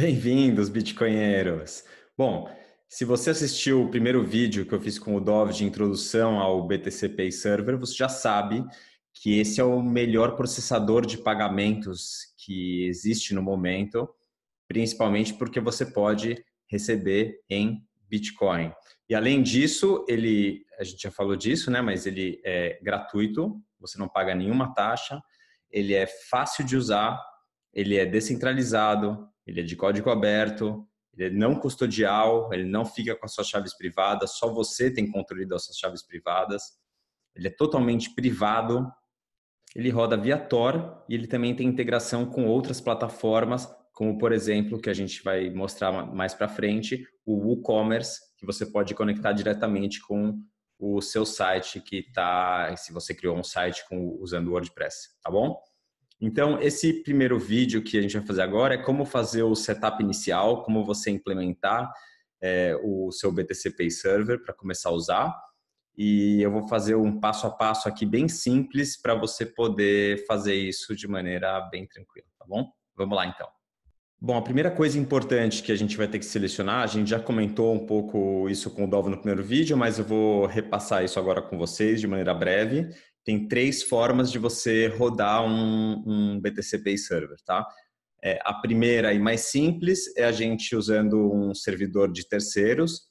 Bem-vindos, Bitcoinheiros! Bom, se você assistiu o primeiro vídeo que eu fiz com o Dove de introdução ao BTC Pay Server, você já sabe que esse é o melhor processador de pagamentos que existe no momento, principalmente porque você pode receber em Bitcoin. E além disso, ele, a gente já falou disso, né? Mas ele é gratuito, você não paga nenhuma taxa, ele é fácil de usar ele é descentralizado, ele é de código aberto, ele é não custodial, ele não fica com as suas chaves privadas, só você tem controle das suas chaves privadas. Ele é totalmente privado, ele roda via Tor e ele também tem integração com outras plataformas, como por exemplo, que a gente vai mostrar mais para frente, o WooCommerce, que você pode conectar diretamente com o seu site que está, se você criou um site com, usando o WordPress, tá bom? Então, esse primeiro vídeo que a gente vai fazer agora é como fazer o setup inicial, como você implementar é, o seu BTC Pay Server para começar a usar. E eu vou fazer um passo a passo aqui bem simples para você poder fazer isso de maneira bem tranquila, tá bom? Vamos lá então. Bom, a primeira coisa importante que a gente vai ter que selecionar, a gente já comentou um pouco isso com o Dove no primeiro vídeo, mas eu vou repassar isso agora com vocês de maneira breve, tem três formas de você rodar um, um BTC Pay Server, tá? É, a primeira e mais simples é a gente usando um servidor de terceiros,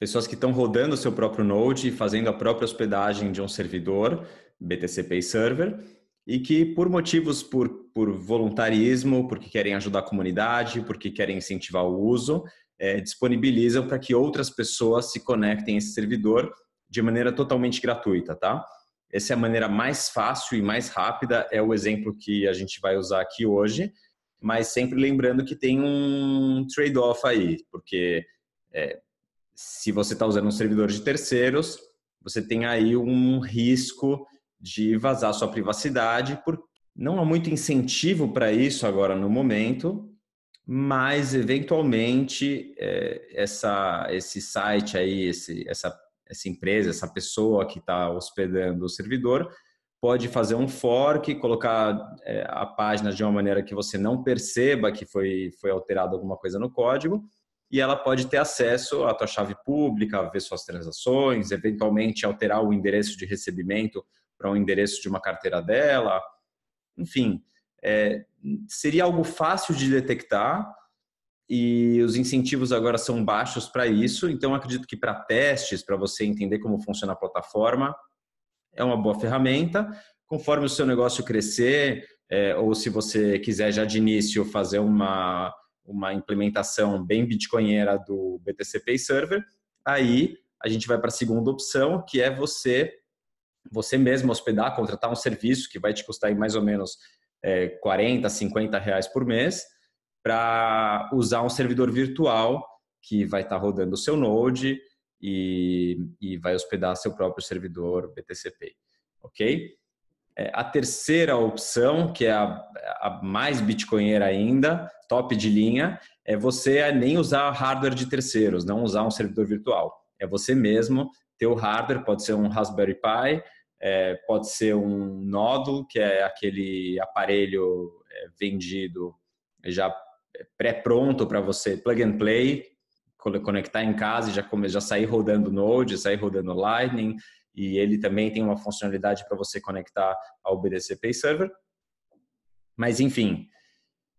pessoas que estão rodando o seu próprio Node e fazendo a própria hospedagem de um servidor, BTC Pay Server, e que por motivos por, por voluntarismo, porque querem ajudar a comunidade, porque querem incentivar o uso, é, disponibilizam para que outras pessoas se conectem a esse servidor de maneira totalmente gratuita, tá? Essa é a maneira mais fácil e mais rápida, é o exemplo que a gente vai usar aqui hoje, mas sempre lembrando que tem um trade-off aí, porque é, se você está usando um servidor de terceiros, você tem aí um risco de vazar sua privacidade, porque não há muito incentivo para isso agora no momento, mas eventualmente é, essa, esse site aí, esse, essa essa empresa, essa pessoa que está hospedando o servidor, pode fazer um fork, colocar é, a página de uma maneira que você não perceba que foi, foi alterado alguma coisa no código, e ela pode ter acesso à tua chave pública, ver suas transações, eventualmente alterar o endereço de recebimento para o um endereço de uma carteira dela. Enfim, é, seria algo fácil de detectar, e os incentivos agora são baixos para isso, então acredito que para testes, para você entender como funciona a plataforma, é uma boa ferramenta. Conforme o seu negócio crescer, é, ou se você quiser já de início fazer uma, uma implementação bem bitcoinera do BTC Pay Server, aí a gente vai para a segunda opção, que é você você mesmo hospedar, contratar um serviço que vai te custar mais ou menos é, 40, 50 reais por mês para usar um servidor virtual que vai estar tá rodando o seu Node e, e, vai hospedar seu próprio servidor BTCP, ok? É, a terceira opção, que é a, a, mais bitcoinera ainda, top de linha, é você nem usar hardware de terceiros, não usar um servidor virtual. É você mesmo ter o hardware, pode ser um Raspberry Pi, é, pode ser um Nodo, que é aquele aparelho é, vendido já pré-pronto para você, plug and play, conectar em casa e já, já sair rodando Node, sair rodando Lightning, e ele também tem uma funcionalidade para você conectar ao BDCP Server. Mas, enfim,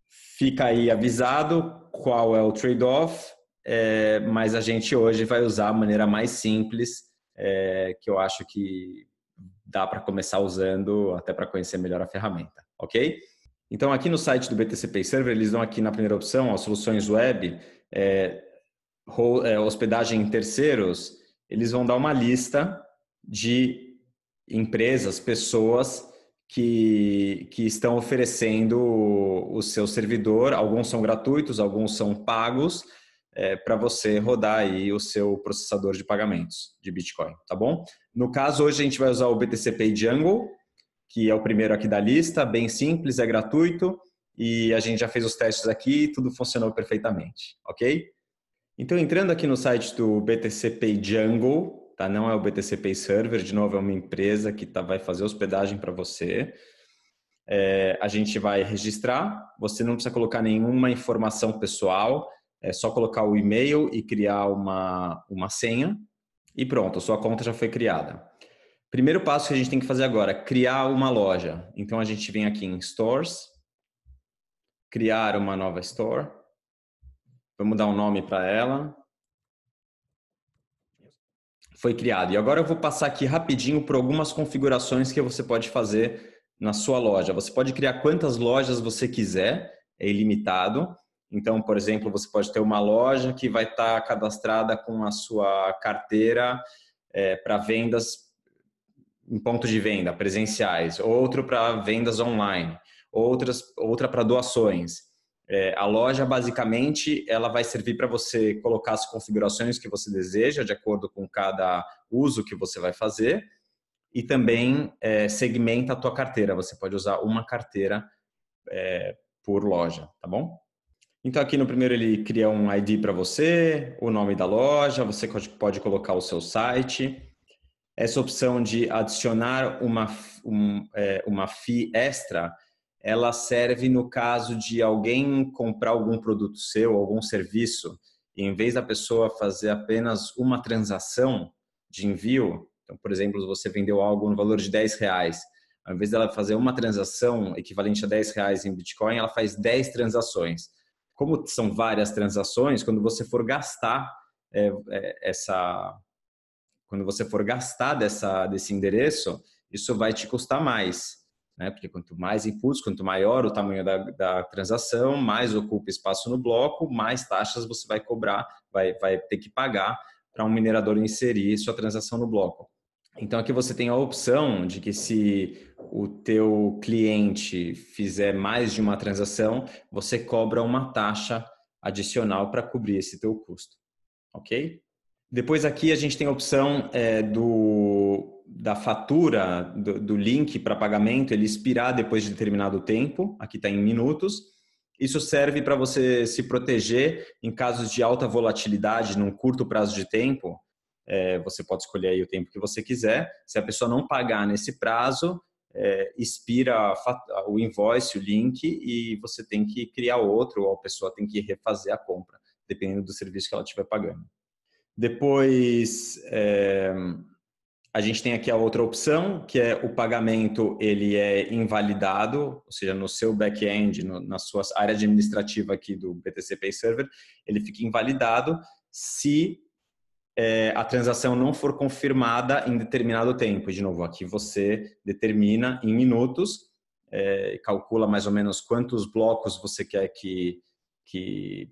fica aí avisado qual é o trade-off, é, mas a gente hoje vai usar a maneira mais simples, é, que eu acho que dá para começar usando até para conhecer melhor a ferramenta, ok? Então, aqui no site do BTC Pay Server, eles dão aqui na primeira opção, ó, soluções web, é, é, hospedagem em terceiros, eles vão dar uma lista de empresas, pessoas que, que estão oferecendo o, seu servidor. Alguns são gratuitos, alguns são pagos, é, para você rodar aí o seu processador de pagamentos de Bitcoin, tá bom? No caso, hoje a gente vai usar o BTC Pay Jungle, que é o primeiro aqui da lista, bem simples, é gratuito e a gente já fez os testes aqui e tudo funcionou perfeitamente, ok? Então, entrando aqui no site do BTC Pay Jungle, tá? não é o BTC Pay Server, de novo, é uma empresa que tá, vai fazer hospedagem para você. É, a gente vai registrar, você não precisa colocar nenhuma informação pessoal, é só colocar o e-mail e criar uma, uma senha e pronto, a sua conta já foi criada. Primeiro passo que a gente tem que fazer agora, criar uma loja. Então a gente vem aqui em stores, criar uma nova store. Vamos dar um nome para ela. Foi criado. E agora eu vou passar aqui rapidinho por algumas configurações que você pode fazer na sua loja. Você pode criar quantas lojas você quiser, é ilimitado. Então, por exemplo, você pode ter uma loja que vai estar tá cadastrada com a sua carteira é, eh, para vendas em ponto de venda presenciais, outro para vendas online, outras, outra para doações. É, a loja basicamente ela vai servir para você colocar as configurações que você deseja de acordo com cada uso que você vai fazer e também é, segmenta a tua carteira. Você pode usar uma carteira é, por loja, tá bom? Então aqui no primeiro ele cria um ID para você, o nome da loja, você pode colocar o seu site, essa opção de adicionar uma, um, é, uma FII extra, ela serve no caso de alguém comprar algum produto seu, algum serviço, e em vez da pessoa fazer apenas uma transação de envio, então, por exemplo, você vendeu algo no valor de 10 reais, ao invés dela fazer uma transação equivalente a 10 reais em Bitcoin, ela faz 10 transações. Como são várias transações, quando você for gastar é, é, essa, quando você for gastar dessa, desse endereço, isso vai te custar mais. Né? Porque quanto mais inputs, quanto maior o tamanho da, da transação, mais ocupa espaço no bloco, mais taxas você vai cobrar, vai, vai ter que pagar para um minerador inserir sua transação no bloco. Então aqui você tem a opção de que se o teu cliente fizer mais de uma transação, você cobra uma taxa adicional para cobrir esse teu custo, ok? Depois aqui a gente tem a opção é, do, da fatura, do, do link para pagamento, ele expirar depois de determinado tempo, aqui está em minutos. Isso serve para você se proteger em casos de alta volatilidade num curto prazo de tempo. É, você pode escolher aí o tempo que você quiser. Se a pessoa não pagar nesse prazo, é, expira o invoice, o link, e você tem que criar outro, ou a pessoa tem que refazer a compra, dependendo do serviço que ela estiver pagando. Depois, é, a gente tem aqui a outra opção, que é o pagamento ele é invalidado, ou seja, no seu back-end, na sua área administrativa aqui do BTC Pay Server, ele fica invalidado se é, a transação não for confirmada em determinado tempo. De novo, aqui você determina em minutos, é, calcula mais ou menos quantos blocos você quer que, que,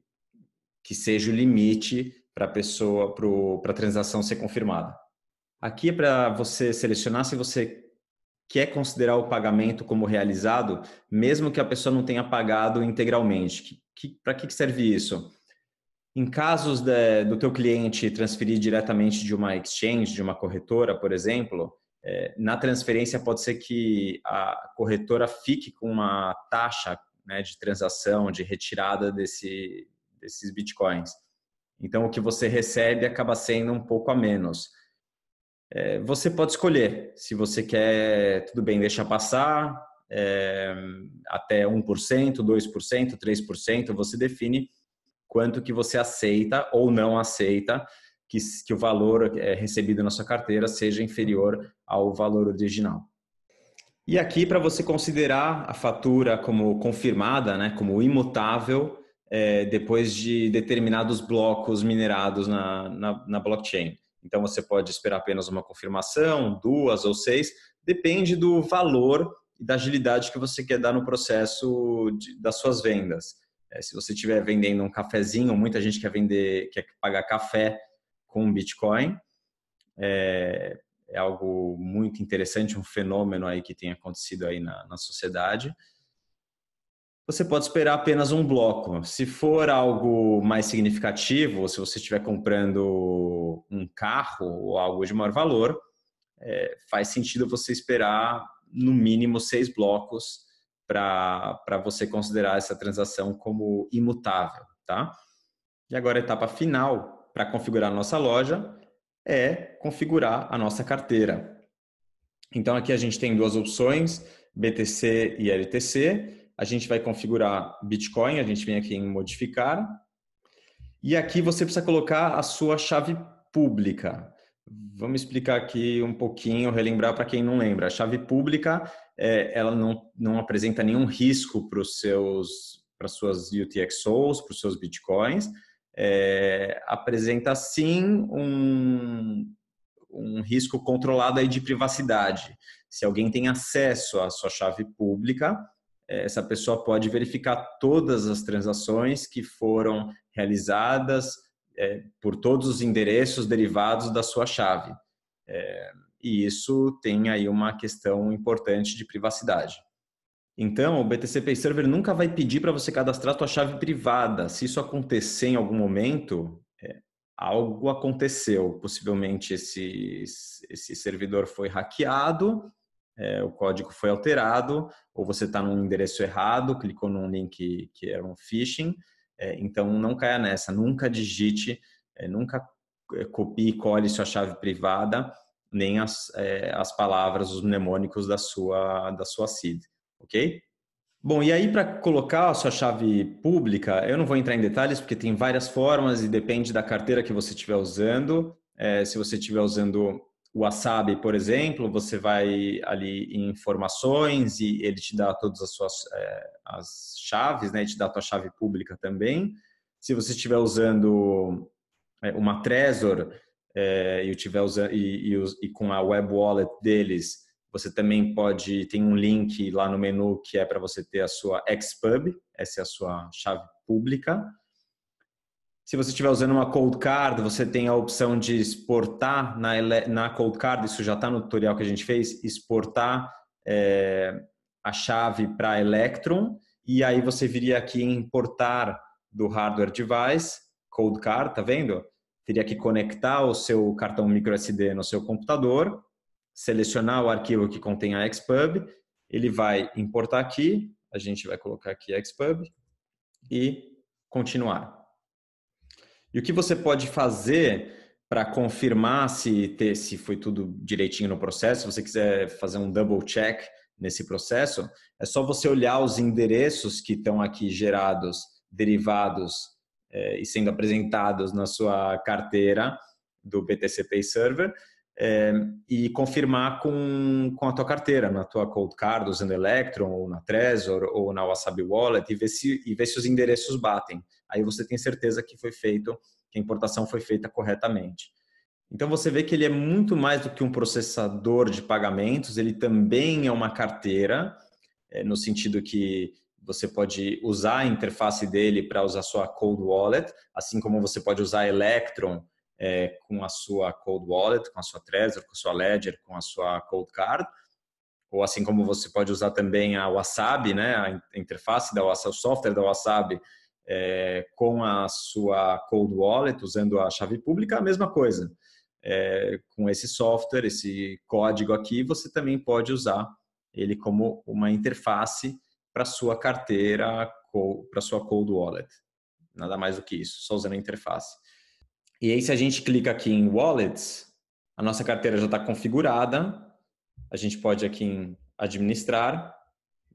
que seja o limite para a pessoa, para a transação ser confirmada. Aqui é para você selecionar se você quer considerar o pagamento como realizado, mesmo que a pessoa não tenha pagado integralmente. para que, serve isso? Em casos de, do teu cliente transferir diretamente de uma exchange, de uma corretora, por exemplo, é, na transferência pode ser que a corretora fique com uma taxa né, de transação, de retirada desse, desses bitcoins. Então, o que você recebe acaba sendo um pouco a menos. É, você pode escolher se você quer, tudo bem, deixa passar é, até 1%, 2%, 3%, você define quanto que você aceita ou não aceita que, que o valor é, recebido na sua carteira seja inferior ao valor original. E aqui, para você considerar a fatura como confirmada, né, como imutável, é, depois de determinados blocos minerados na, na, na, blockchain. Então você pode esperar apenas uma confirmação, duas ou seis, depende do valor e da agilidade que você quer dar no processo de, das suas vendas. É, se você estiver vendendo um cafezinho, muita gente quer vender, quer pagar café com Bitcoin. É, é algo muito interessante, um fenômeno aí que tem acontecido aí na, na sociedade você pode esperar apenas um bloco. Se for algo mais significativo, se você estiver comprando um carro ou algo de maior valor, é, faz sentido você esperar no mínimo seis blocos para você considerar essa transação como imutável, tá? E agora a etapa final para configurar a nossa loja é configurar a nossa carteira. Então aqui a gente tem duas opções, BTC e LTC a gente vai configurar Bitcoin, a gente vem aqui em modificar. E aqui você precisa colocar a sua chave pública. Vamos explicar aqui um pouquinho, relembrar para quem não lembra. A chave pública, é, ela não, não apresenta nenhum risco para os seus para suas UTXOs, para os seus bitcoins, é, apresenta sim um, um risco controlado aí de privacidade. Se alguém tem acesso à sua chave pública, é, essa pessoa pode verificar todas as transações que foram realizadas é, por todos os endereços derivados da sua chave. É, e isso tem aí uma questão importante de privacidade. Então, o BTC Pay Server nunca vai pedir para você cadastrar sua chave privada. Se isso acontecer em algum momento, é, algo aconteceu. Possivelmente esse, esse servidor foi hackeado é, o código foi alterado, ou você está num endereço errado, clicou num link que era um phishing. É, então, não caia nessa, nunca digite, é, nunca é, copie e cole sua chave privada, nem as, é, as palavras, os mnemônicos da sua, da sua CID, ok? Bom, e aí para colocar a sua chave pública, eu não vou entrar em detalhes porque tem várias formas e depende da carteira que você estiver usando. É, se você estiver usando o Wasabi, por exemplo, você vai ali em informações e ele te dá todas as suas é, as chaves, né? Ele te dá a tua chave pública também. Se você estiver usando é, uma Trezor é, e, tiver usando, e, e, e, com a web wallet deles, você também pode tem um link lá no menu que é para você ter a sua Xpub, essa é a sua chave pública. Se você estiver usando uma cold card, você tem a opção de exportar na, na cold card, isso já está no tutorial que a gente fez, exportar é, a chave para Electron, e aí você viria aqui em importar do hardware device, cold card, tá vendo? Teria que conectar o seu cartão micro SD no seu computador, selecionar o arquivo que contém a Xpub, ele vai importar aqui, a gente vai colocar aqui Xpub e continuar. E o que você pode fazer para confirmar se, ter, se foi tudo direitinho no processo, se você quiser fazer um double check nesse processo, é só você olhar os endereços que estão aqui gerados, derivados é, e sendo apresentados na sua carteira do BTC Pay Server é, e confirmar com, com a tua carteira, na tua Cold Card usando Electron, ou na Trezor, ou na Wasabi Wallet, e ver se, e ver se os endereços batem aí você tem certeza que foi feito, que a importação foi feita corretamente. Então você vê que ele é muito mais do que um processador de pagamentos, ele também é uma carteira, é, no sentido que você pode usar a interface dele para usar sua cold wallet, assim como você pode usar Electron é, com a sua cold wallet, com a sua Trezor, com a sua Ledger, com a sua cold card, ou assim como você pode usar também a Wasabi, né, a interface da Wasabi, o software da Wasabi é, com a sua cold wallet, usando a chave pública, a mesma coisa. É, com esse software, esse código aqui, você também pode usar ele como uma interface para sua carteira, para sua cold wallet. Nada mais do que isso, só usando a interface. E aí, se a gente clica aqui em Wallets, a nossa carteira já está configurada. A gente pode aqui em Administrar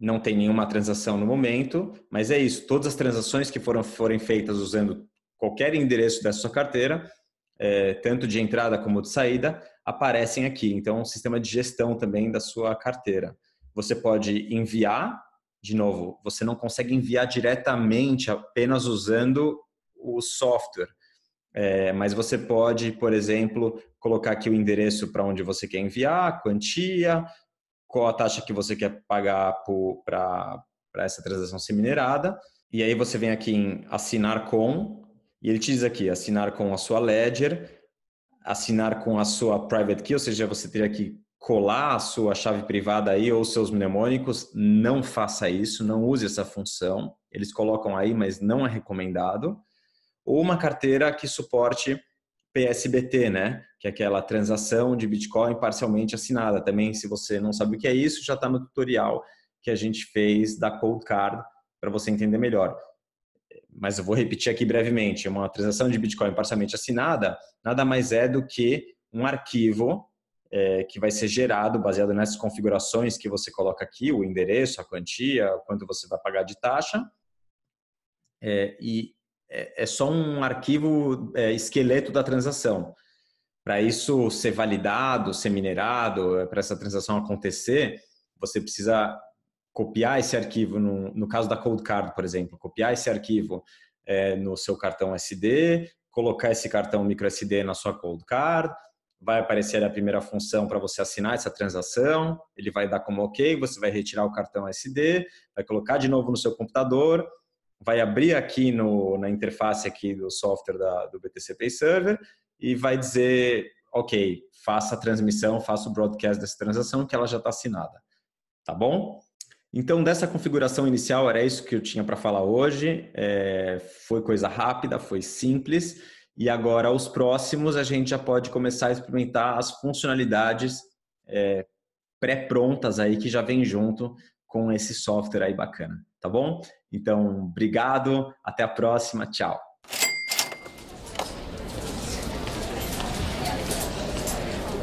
não tem nenhuma transação no momento, mas é isso. Todas as transações que foram, forem feitas usando qualquer endereço da sua carteira, é, tanto de entrada como de saída, aparecem aqui. Então, é um sistema de gestão também da sua carteira. Você pode enviar, de novo, você não consegue enviar diretamente apenas usando o software. É, mas você pode, por exemplo, colocar aqui o endereço para onde você quer enviar, quantia, qual a taxa que você quer pagar para essa transação ser minerada. E aí você vem aqui em assinar com, e ele te diz aqui, assinar com a sua ledger, assinar com a sua private key, ou seja, você teria que colar a sua chave privada aí ou seus mnemônicos, não faça isso, não use essa função. Eles colocam aí, mas não é recomendado. Ou uma carteira que suporte PSBT, né? que é aquela transação de Bitcoin parcialmente assinada. Também, se você não sabe o que é isso, já está no tutorial que a gente fez da Cold Card para você entender melhor. Mas eu vou repetir aqui brevemente: uma transação de Bitcoin parcialmente assinada nada mais é do que um arquivo é, que vai ser gerado baseado nessas configurações que você coloca aqui, o endereço, a quantia, quanto você vai pagar de taxa. É, e é, é só um arquivo é, esqueleto da transação para isso ser validado, ser minerado, eh, para essa transação acontecer, você precisa copiar esse arquivo, no, no caso da Cold Card, por exemplo, copiar esse arquivo é, no seu cartão SD, colocar esse cartão micro SD na sua Cold Card, vai aparecer a primeira função para você assinar essa transação, ele vai dar como OK, você vai retirar o cartão SD, vai colocar de novo no seu computador, vai abrir aqui no, na interface aqui do software da, do BTC Pay Server e vai dizer, ok, faça a transmissão, faça o broadcast dessa transação que ela já está assinada, tá bom? Então, dessa configuração inicial, era isso que eu tinha para falar hoje. É, foi coisa rápida, foi simples. E agora, os próximos, a gente já pode começar a experimentar as funcionalidades é, pré-prontas aí que já vem junto com esse software aí bacana, tá bom? Então, obrigado, até a próxima, tchau.